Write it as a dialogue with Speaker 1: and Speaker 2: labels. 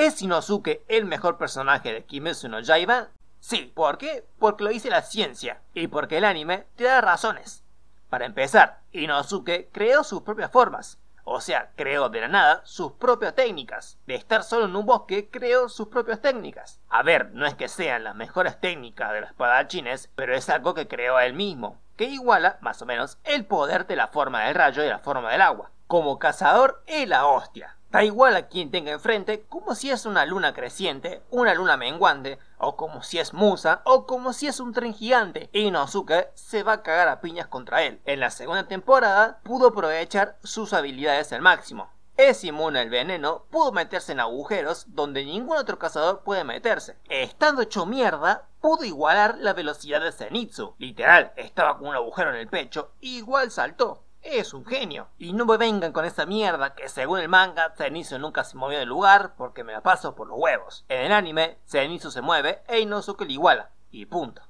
Speaker 1: ¿Es Inosuke el mejor personaje de Kimetsu no Yaiba? Sí, ¿por qué? Porque lo dice la ciencia y porque el anime te da razones. Para empezar, Inosuke creó sus propias formas, o sea, creó de la nada sus propias técnicas. De estar solo en un bosque, creó sus propias técnicas. A ver, no es que sean las mejores técnicas de los espadachines, pero es algo que creó él mismo, que iguala más o menos el poder de la forma del rayo y la forma del agua. Como cazador, es la hostia. Da igual a quien tenga enfrente, como si es una luna creciente, una luna menguante, o como si es Musa, o como si es un tren gigante. Inosuke se va a cagar a piñas contra él. En la segunda temporada pudo aprovechar sus habilidades al máximo. Es inmune al veneno, pudo meterse en agujeros donde ningún otro cazador puede meterse. Estando hecho mierda, pudo igualar la velocidad de Zenitsu. Literal, estaba con un agujero en el pecho, igual saltó es un genio. Y no me vengan con esa mierda que según el manga Zenitsu nunca se movió del lugar porque me la paso por los huevos. En el anime Zenitsu se mueve e Inosuke le iguala. Y punto.